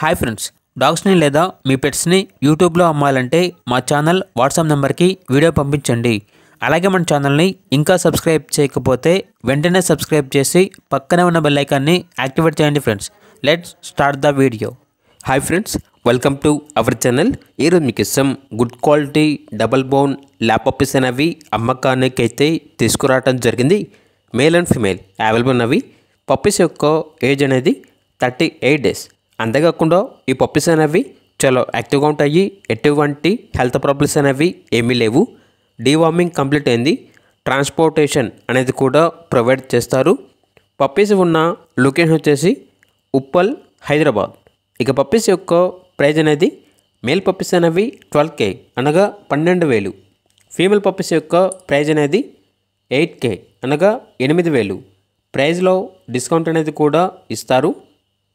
hi friends డాగ్స్ని లేదా మీ పెట్స్ని యూట్యూబ్లో అమ్మాలంటే మా ఛానల్ వాట్సాప్ నెంబర్కి వీడియో పంపించండి అలాగే మన ఛానల్ని ఇంకా సబ్స్క్రైబ్ చేయకపోతే వెంటనే సబ్స్క్రైబ్ చేసి పక్కనే ఉన్న బెల్లైకాన్ని యాక్టివేట్ చేయండి friends let's start the video hi friends welcome to our channel ఈరోజు మీకు ఇష్టం good quality double bone laptops అనేవి అమ్మకానికి అయితే తీసుకురావడం జరిగింది మేల్ అండ్ ఫిమేల్ అవైలబుల్ ఉన్నవి పప్పీస్ యొక్క ఏజ్ అనేది థర్టీ ఎయిట్ డేస్ అంతేకాకుండా ఈ పప్పుస్ అనేవి చాలా యాక్టివ్గా ఉంటాయి ఎటువంటి హెల్త్ ప్రాబ్లమ్స్ అనేవి ఏమీ లేవు డీవార్మింగ్ కంప్లీట్ అయింది ట్రాన్స్పోర్టేషన్ అనేది కూడా ప్రొవైడ్ చేస్తారు పప్పీస్ ఉన్న లొకేషన్ వచ్చేసి ఉప్పల్ హైదరాబాద్ ఇక పప్పీస్ యొక్క ప్రైజ్ అనేది మేల్ పప్పీస్ అనేవి ట్వెల్వ్ కే అనగా పన్నెండు వేలు ఫీమేల్ పప్పీస్ యొక్క ప్రైజ్ అనేది ఎయిట్ కే అనగా ఎనిమిది వేలు ప్రైజ్లో డిస్కౌంట్ అనేది కూడా ఇస్తారు